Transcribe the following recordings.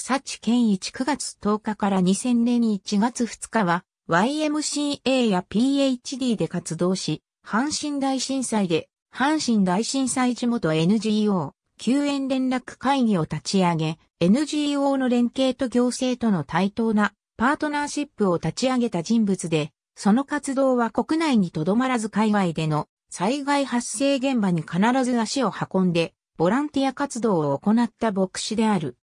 草地健一9月10日から2000年1月2日は YMCA や PhD で活動し、阪神大震災で、阪神大震災地元 NGO、救援連絡会議を立ち上げ、NGO の連携と行政との対等なパートナーシップを立ち上げた人物で、その活動は国内にとどまらず海外での災害発生現場に必ず足を運んで、ボランティア活動を行った牧師である。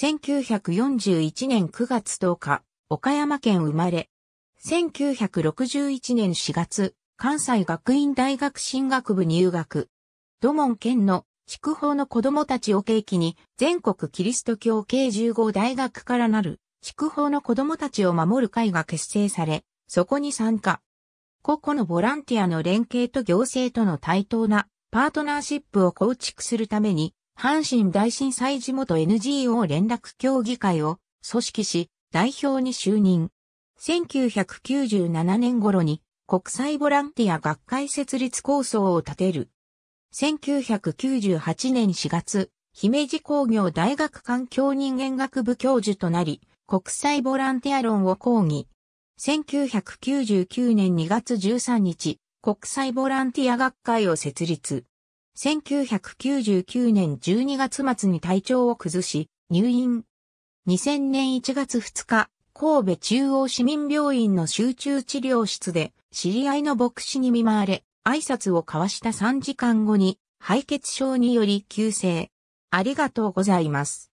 1941年9月10日、岡山県生まれ。1961年4月、関西学院大学進学部入学。土門県の筑豊の子供たちを契機に、全国キリスト教系15大学からなる、筑豊の子供たちを守る会が結成され、そこに参加。個々のボランティアの連携と行政との対等なパートナーシップを構築するために、阪神大震災地元 NGO 連絡協議会を組織し、代表に就任。1997年頃に国際ボランティア学会設立構想を立てる。1998年4月、姫路工業大学環境人間学部教授となり、国際ボランティア論を講義。1999年2月13日、国際ボランティア学会を設立。1999年12月末に体調を崩し、入院。2000年1月2日、神戸中央市民病院の集中治療室で、知り合いの牧師に見舞われ、挨拶を交わした3時間後に、敗血症により急性。ありがとうございます。